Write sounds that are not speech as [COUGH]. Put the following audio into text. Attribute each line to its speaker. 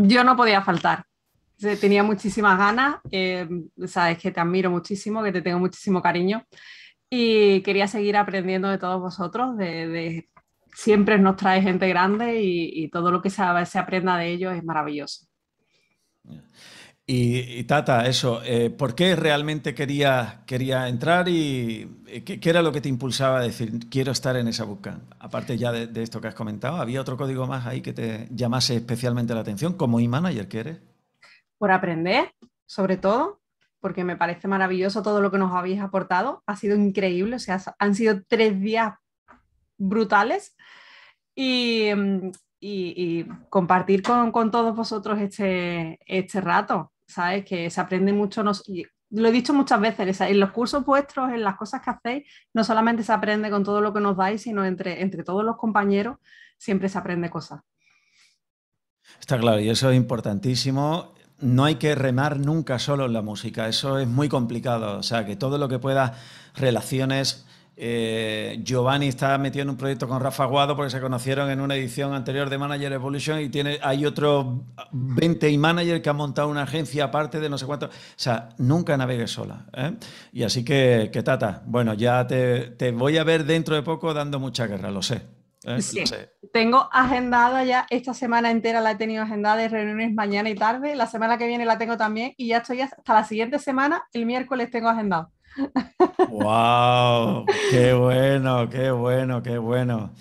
Speaker 1: Yo no podía faltar. Tenía muchísimas ganas, eh, sabes que te admiro muchísimo, que te tengo muchísimo cariño y quería seguir aprendiendo de todos vosotros, de, siempre nos trae gente grande y, todo lo que se, se, aprenda de ellos es maravilloso.
Speaker 2: Y, Tata, eso, eh, ¿por qué realmente quería, quería entrar y, eh, qué, qué, era lo que te impulsaba a decir, quiero estar en esa busca? aparte ya de, esto que has comentado, ¿había otro código más ahí que te llamase especialmente la atención como e-manager que eres?
Speaker 1: Por aprender, sobre todo, porque me parece maravilloso todo lo que nos habéis aportado. Ha sido increíble, o sea, han sido tres días brutales y, compartir con, todos vosotros este, este rato. ¿Sabes? Que se aprende mucho, lo he dicho muchas veces, en los cursos vuestros, en las cosas que hacéis, no solamente se aprende con todo lo que nos dais, sino entre, entre todos los compañeros siempre se aprende cosas.
Speaker 2: Está claro, y eso es importantísimo. No hay que remar nunca solo en la música, eso es muy complicado. O sea, que todo lo que pueda, relaciones, eh, Giovanni está metido en un proyecto con Rafa Guado porque se conocieron en una edición anterior de Manager Evolution y tiene, hay otros 20 y manager que ha montado una agencia aparte de no sé cuánto. O sea, nunca navegues sola. ¿eh? Y así que, Tata, bueno, ya te, voy a ver dentro de poco dando mucha guerra, ¿eh? lo sé.
Speaker 1: Tengo agendada ya, esta semana entera la he tenido agendada de reuniones mañana y tarde, la semana que viene la tengo también y ya estoy hasta la siguiente semana, el miércoles tengo agendado. ¡Wow!
Speaker 2: [LAUGHS] ¡Qué bueno, qué bueno, qué bueno!